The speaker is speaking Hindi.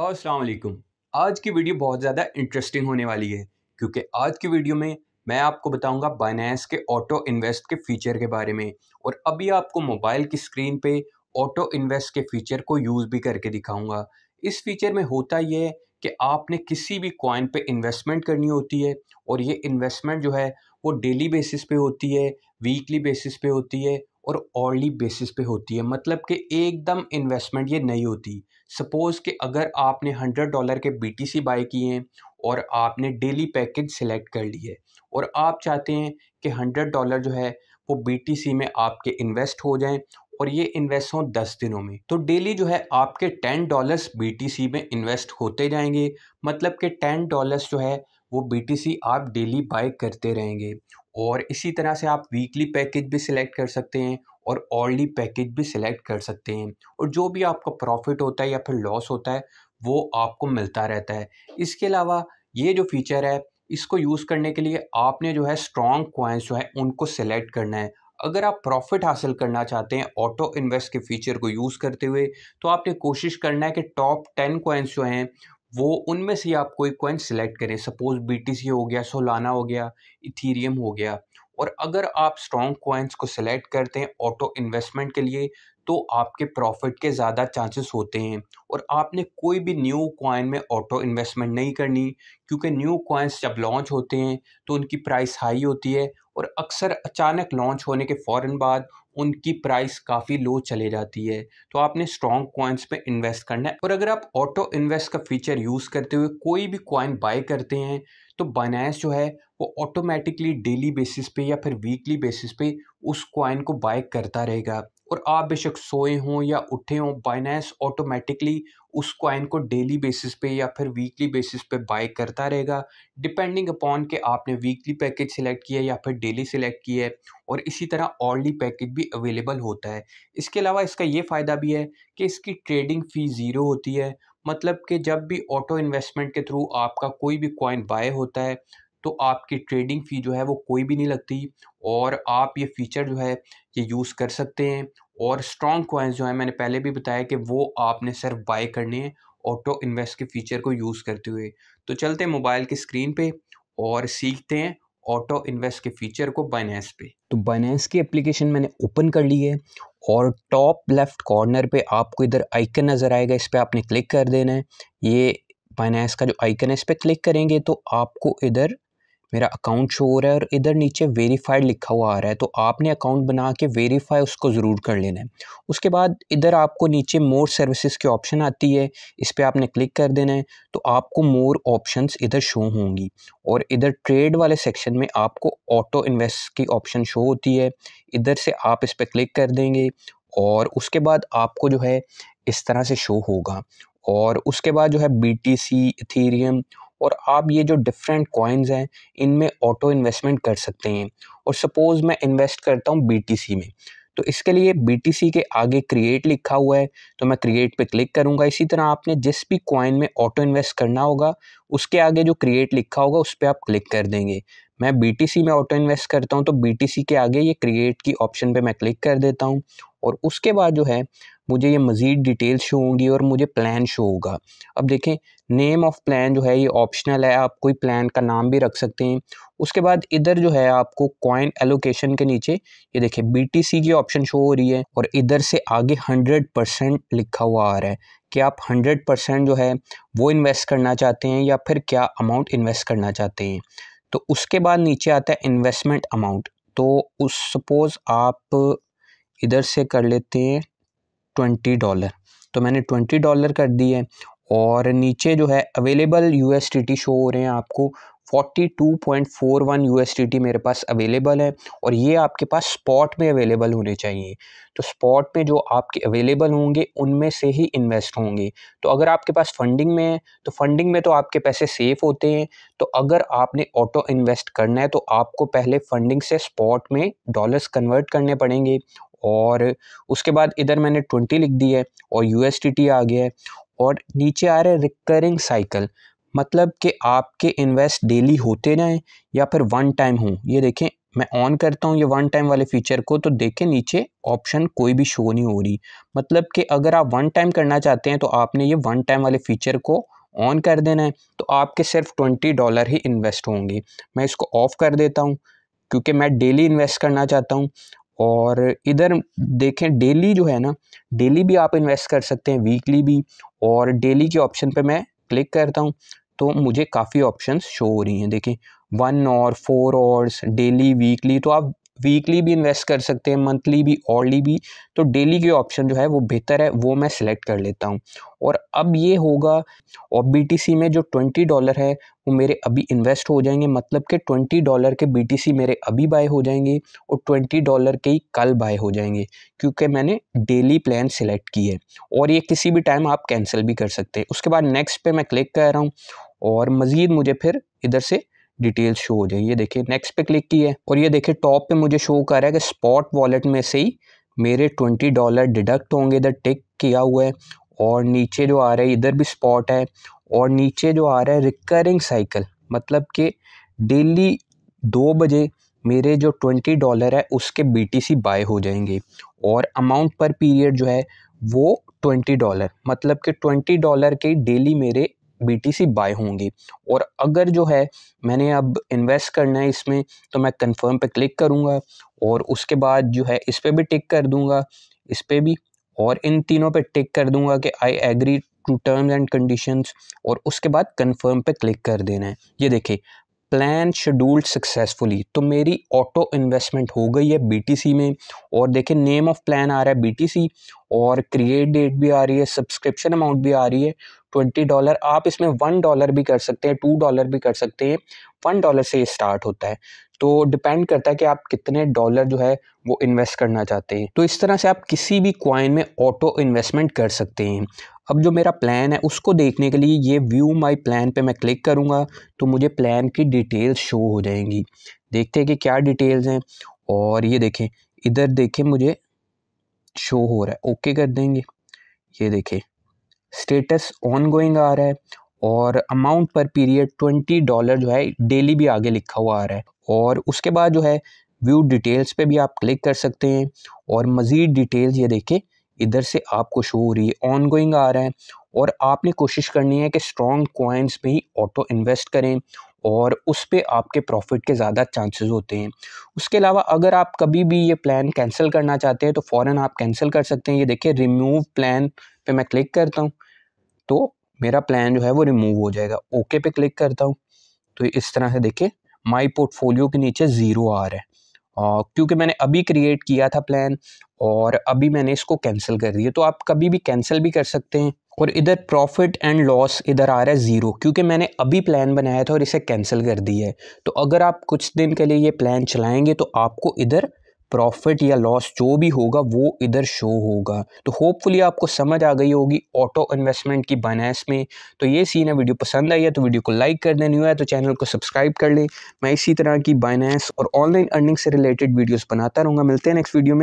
असलकुम आज की वीडियो बहुत ज़्यादा इंटरेस्टिंग होने वाली है क्योंकि आज की वीडियो में मैं आपको बताऊंगा बाइनेंस के ऑटो इन्वेस्ट के फीचर के बारे में और अभी आपको मोबाइल की स्क्रीन पे ऑटो इन्वेस्ट के फीचर को यूज़ भी करके दिखाऊंगा इस फीचर में होता यह है कि आपने किसी भी कॉइन पे इन्वेस्टमेंट करनी होती है और ये इन्वेस्टमेंट जो है वो डेली बेसिस पे होती है वीकली बेसिस पे होती है और ऑर्ली बेसिस पे होती है मतलब कि एकदम इन्वेस्टमेंट ये नहीं होती सपोज़ कि अगर आपने हंड्रेड डॉलर के बीटीसी बाय किए हैं और आपने डेली पैकेज सिलेक्ट कर लिए और आप चाहते हैं कि हंड्रेड डॉलर जो है वो बीटीसी में आपके इन्वेस्ट हो जाएं और ये इन्वेस्ट हो दस दिनों में तो डेली जो है आपके टेन डॉलर्स बी में इन्वेस्ट होते जाएंगे मतलब कि टेन डॉलर्स जो है वो बी आप डेली बाय करते रहेंगे और इसी तरह से आप वीकली पैकेज भी सिलेक्ट कर सकते हैं और ऑर्ली पैकेज भी सिलेक्ट कर सकते हैं और जो भी आपका प्रॉफिट होता है या फिर लॉस होता है वो आपको मिलता रहता है इसके अलावा ये जो फीचर है इसको यूज़ करने के लिए आपने जो है स्ट्रॉन्ग क्वाइंस जो है उनको सेलेक्ट करना है अगर आप प्रॉफिट हासिल करना चाहते हैं ऑटो इन्वेस्ट के फीचर को यूज़ करते हुए तो आपने कोशिश करना है कि टॉप टेन कॉइन्स जो हैं वो उनमें से आप कोई कॉइन सिलेक्ट करें सपोज बी हो गया सोलाना हो गया इथीरियम हो गया और अगर आप स्ट्रॉन्ग कॉइन्स को सिलेक्ट करते हैं ऑटो इन्वेस्टमेंट के लिए तो आपके प्रॉफिट के ज़्यादा चांसेस होते हैं और आपने कोई भी न्यू कॉइन में ऑटो इन्वेस्टमेंट नहीं करनी क्योंकि न्यू कॉइन्स जब लॉन्च होते हैं तो उनकी प्राइस हाई होती है और अक्सर अचानक लॉन्च होने के फ़ौर बाद उनकी प्राइस काफ़ी लो चले जाती है तो आपने स्ट्रॉन्ग कॉइन्स पे इन्वेस्ट करना है और अगर आप ऑटो इन्वेस्ट का फीचर यूज़ करते हुए कोई भी कॉइन बाय करते हैं तो बाइनेंस जो है वो ऑटोमेटिकली डेली बेसिस पे या फिर वीकली बेसिस पे उस कॉइन को बाय करता रहेगा और आप बेशक सोए हों या उठे हों बाइनेंस ऑटोमेटिकली उस कॉइन को डेली बेसिस पे या फिर वीकली बेसिस पे बाय करता रहेगा डिपेंडिंग अपॉन के आपने वीकली पैकेज सिलेक्ट किया या फिर डेली सिलेक्ट किया है और इसी तरह ऑर्ली पैकेज भी अवेलेबल होता है इसके अलावा इसका ये फ़ायदा भी है कि इसकी ट्रेडिंग फ़ी ज़ीरो होती है मतलब कि जब भी ऑटो इन्वेस्टमेंट के थ्रू आपका कोई भी कॉइन बाय होता है तो आपकी ट्रेडिंग फ़ी जो है वो कोई भी नहीं लगती और आप ये फीचर जो है ये यूज़ कर सकते हैं और स्ट्रॉन्ग कॉइन्स जो है मैंने पहले भी बताया कि वो आपने सिर्फ बाय करने हैं ऑटो इन्वेस्ट के फीचर को यूज़ करते हुए तो चलते हैं मोबाइल की स्क्रीन पे और सीखते हैं ऑटो इन्वेस्ट के फीचर को बाइनेंस पे तो बाइनेंस की एप्लीकेशन मैंने ओपन कर ली है और टॉप लेफ्ट कॉर्नर पे आपको इधर आइकन नज़र आएगा इस पर आपने क्लिक कर देना है ये बाइनेंस का जो आइकन है इस पर क्लिक करेंगे तो आपको इधर मेरा अकाउंट शो हो रहा है और इधर नीचे वेरीफाइड लिखा हुआ आ रहा है तो आपने अकाउंट बना के वेरीफाई उसको ज़रूर कर लेना है उसके बाद इधर आपको नीचे मोर सर्विसेज की ऑप्शन आती है इस पर आपने क्लिक कर देना है तो आपको मोर ऑप्शंस इधर शो होंगी और इधर ट्रेड वाले सेक्शन में आपको ऑटो इन्वेस्ट की ऑप्शन शो होती है इधर से आप इस पर क्लिक कर देंगे और उसके बाद आपको जो है इस तरह से शो होगा और उसके बाद जो है बी टी सी थीरियम और आप ये जो डिफरेंट कॉइन्स हैं इनमें ऑटो इन्वेस्टमेंट कर सकते हैं और सपोज़ मैं इन्वेस्ट करता हूँ बी में तो इसके लिए बी के आगे क्रिएट लिखा हुआ है तो मैं क्रिएट पे क्लिक करूँगा इसी तरह आपने जिस भी कॉइन में ऑटो इन्वेस्ट करना होगा उसके आगे जो क्रिएट लिखा होगा उस पर आप क्लिक कर देंगे मैं बी में ऑटो इन्वेस्ट करता हूँ तो बी के आगे ये क्रिएट की ऑप्शन पर मैं क्लिक कर देता हूँ और उसके बाद जो है मुझे ये मज़ीद डिटेल्स शो होंगी और मुझे प्लान शो होगा अब देखें नेम ऑफ़ प्लान जो है ये ऑप्शनल है आप कोई प्लान का नाम भी रख सकते हैं उसके बाद इधर जो है आपको कॉइन एलोकेशन के नीचे ये देखें बीटीसी की ऑप्शन शो हो रही है और इधर से आगे हंड्रेड परसेंट लिखा हुआ आ रहा है कि आप हंड्रेड परसेंट जो है वो इन्वेस्ट करना चाहते हैं या फिर क्या अमाउंट इन्वेस्ट करना चाहते हैं तो उसके बाद नीचे आता है इन्वेस्टमेंट अमाउंट तो उस सपोज़ आप इधर से कर लेते हैं ट्वेंटी डॉलर तो मैंने ट्वेंटी डॉलर कर दी है और नीचे जो है available U S D T show हो रहे हैं आपको forty two point four one U S D T मेरे पास अवेलेबल है और ये आपके पास स्पॉट में अवेलेबल होने चाहिए तो स्पॉट में जो आपके अवेलेबल होंगे उनमें से ही इन्वेस्ट होंगे तो अगर आपके पास फंडिंग में है तो फंडिंग में तो आपके पैसे सेफ़ होते हैं तो अगर आपने ऑटो इन्वेस्ट करना है तो आपको पहले फंडिंग से स्पॉट में डॉलर्स कन्वर्ट करने पड़ेंगे और उसके बाद इधर मैंने ट्वेंटी लिख दी है और यू आ गया है और नीचे आ रहे रिकरिंग साइकिल मतलब कि आपके इन्वेस्ट डेली होते रहें या फिर वन टाइम हों ये देखें मैं ऑन करता हूँ ये वन टाइम वाले फीचर को तो देखें नीचे ऑप्शन कोई भी शो नहीं हो रही मतलब कि अगर आप वन टाइम करना चाहते हैं तो आपने ये वन टाइम वाले फीचर को ऑन कर देना है तो आपके सिर्फ ट्वेंटी डॉलर ही इन्वेस्ट होंगे मैं इसको ऑफ़ कर देता हूँ क्योंकि मैं डेली इन्वेस्ट करना चाहता हूँ और इधर देखें डेली जो है ना डेली भी आप इन्वेस्ट कर सकते हैं वीकली भी और डेली के ऑप्शन पे मैं क्लिक करता हूँ तो मुझे काफ़ी ऑप्शंस शो हो रही हैं देखें वन और फोर और डेली वीकली तो आप वीकली भी इन्वेस्ट कर सकते हैं मंथली भी ऑर्ली भी तो डेली के ऑप्शन जो है वो बेहतर है वो मैं सिलेक्ट कर लेता हूँ और अब ये होगा और बी में जो ट्वेंटी डॉलर है वो मेरे अभी इन्वेस्ट हो जाएंगे मतलब कि ट्वेंटी डॉलर के बी मेरे अभी बाय हो जाएंगे और ट्वेंटी डॉलर के ही कल बाय हो जाएंगे क्योंकि मैंने डेली प्लान सिलेक्ट की है और ये किसी भी टाइम आप कैंसिल भी कर सकते हैं उसके बाद नेक्स्ट पे मैं क्लिक कर रहा हूँ और मज़ीद मुझे फिर इधर से डिटेल्स शो हो जाए ये देखिए नेक्स्ट पे क्लिक की है और ये देखिए टॉप पे मुझे शो कर रहा है कि स्पॉट वॉलेट में से ही मेरे ट्वेंटी डॉलर डिडक्ट होंगे इधर टिक किया हुआ है और नीचे जो आ रहा है इधर भी स्पॉट है और नीचे जो आ रहा है रिकरिंग साइकिल मतलब कि डेली दो बजे मेरे जो ट्वेंटी डॉलर है उसके बीटीसी बाय हो जाएंगे और अमाउंट पर पीरियड जो है वो ट्वेंटी डॉलर मतलब कि ट्वेंटी डॉलर के डेली मेरे बीटीसी बाय होंगी और अगर जो है मैंने अब इन्वेस्ट करना है इसमें तो मैं कंफर्म पे क्लिक करूँगा और उसके बाद जो है इस पर भी टिक कर दूँगा इस पर भी और इन तीनों पे टिक कर दूँगा कि I agree to terms and conditions और उसके बाद कंफर्म पे क्लिक कर देना है ये देखिए प्लान शेड्यूल्ड सक्सेसफुली तो मेरी ऑटो इन्वेस्टमेंट हो गई है बीटीसी में और देखिए नेम ऑफ प्लान आ रहा है बीटीसी और क्रिएट डेट भी आ रही है सब्सक्रिप्शन अमाउंट भी आ रही है ट्वेंटी डॉलर आप इसमें वन डॉलर भी कर सकते हैं टू डॉलर भी कर सकते हैं वन डॉलर से स्टार्ट होता है तो डिपेंड करता है कि आप कितने डॉलर जो है वो इन्वेस्ट करना चाहते हैं तो इस तरह से आप किसी भी क्वाइन में ऑटो इन्वेस्टमेंट कर सकते हैं अब जो मेरा प्लान है उसको देखने के लिए ये व्यू माई प्लान पे मैं क्लिक करूँगा तो मुझे प्लान की डिटेल्स शो हो जाएंगी देखते हैं कि क्या डिटेल्स हैं और ये देखें इधर देखें मुझे शो हो रहा है ओके कर देंगे ये देखें स्टेटस ऑन गोइंग आ रहा है और अमाउंट पर पीरियड ट्वेंटी डॉलर जो है डेली भी आगे लिखा हुआ आ रहा है और उसके बाद जो है व्यू डिटेल्स पे भी आप क्लिक कर सकते हैं और मज़ीद डिटेल्स ये देखें इधर से आपको शो हो रही है ऑन गोइंग आ रहा है और आपने कोशिश करनी है कि स्ट्रॉन्ग कोइंस में ही ऑटो इन्वेस्ट करें और उस पर आपके प्रॉफिट के ज़्यादा चांसेस होते हैं उसके अलावा अगर आप कभी भी ये प्लान कैंसिल करना चाहते हैं तो फ़ौर आप कैंसिल कर सकते हैं ये देखिए रिमूव प्लान पे मैं क्लिक करता हूँ तो मेरा प्लान जो है वो रिमूव हो जाएगा ओके पे क्लिक करता हूँ तो इस तरह से देखिए माई पोर्टफोलियो के नीचे ज़ीरो आ रहा है और क्योंकि मैंने अभी क्रिएट किया था प्लान और अभी मैंने इसको कैंसिल कर दिया तो आप कभी भी कैंसिल भी कर सकते हैं और इधर प्रॉफिट एंड लॉस इधर आ रहा है ज़ीरो क्योंकि मैंने अभी प्लान बनाया था और इसे कैंसिल कर दी है तो अगर आप कुछ दिन के लिए ये प्लान चलाएंगे तो आपको इधर प्रॉफिट या लॉस जो भी होगा वो इधर शो होगा तो होपफुली आपको समझ आ गई होगी ऑटो इन्वेस्टमेंट की बाइनेंस में तो ये सीन है वीडियो पसंद आई है तो वीडियो को लाइक कर देनी हुआ है तो चैनल को सब्सक्राइब कर लें मैं इसी तरह की बाइनेंस और ऑनलाइन अर्निंग से रिलेटेड वीडियोज बनाता रहूँगा मिलते हैं नेक्स्ट वीडियो में